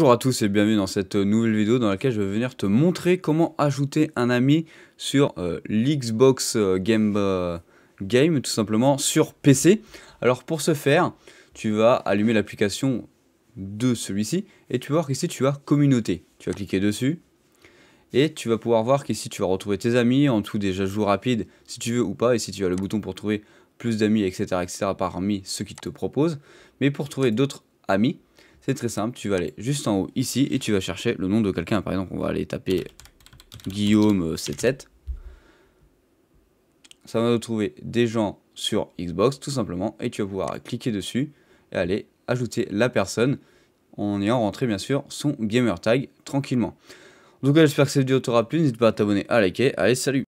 Bonjour à tous et bienvenue dans cette euh, nouvelle vidéo dans laquelle je vais venir te montrer comment ajouter un ami sur euh, l'Xbox euh, Game, Game tout simplement sur PC. Alors pour ce faire, tu vas allumer l'application de celui-ci et tu vas voir qu'ici tu as communauté. Tu vas cliquer dessus et tu vas pouvoir voir qu'ici tu vas retrouver tes amis en tout déjà ajouts rapides si tu veux ou pas et si tu as le bouton pour trouver plus d'amis etc etc parmi ceux qui te proposent mais pour trouver d'autres amis c'est très simple, tu vas aller juste en haut ici et tu vas chercher le nom de quelqu'un. Par exemple, on va aller taper Guillaume77. Ça va te trouver des gens sur Xbox tout simplement et tu vas pouvoir cliquer dessus et aller ajouter la personne en ayant rentré bien sûr son gamer tag tranquillement. Donc, tout j'espère que cette vidéo t'aura plu, n'hésite pas à t'abonner, à liker, allez salut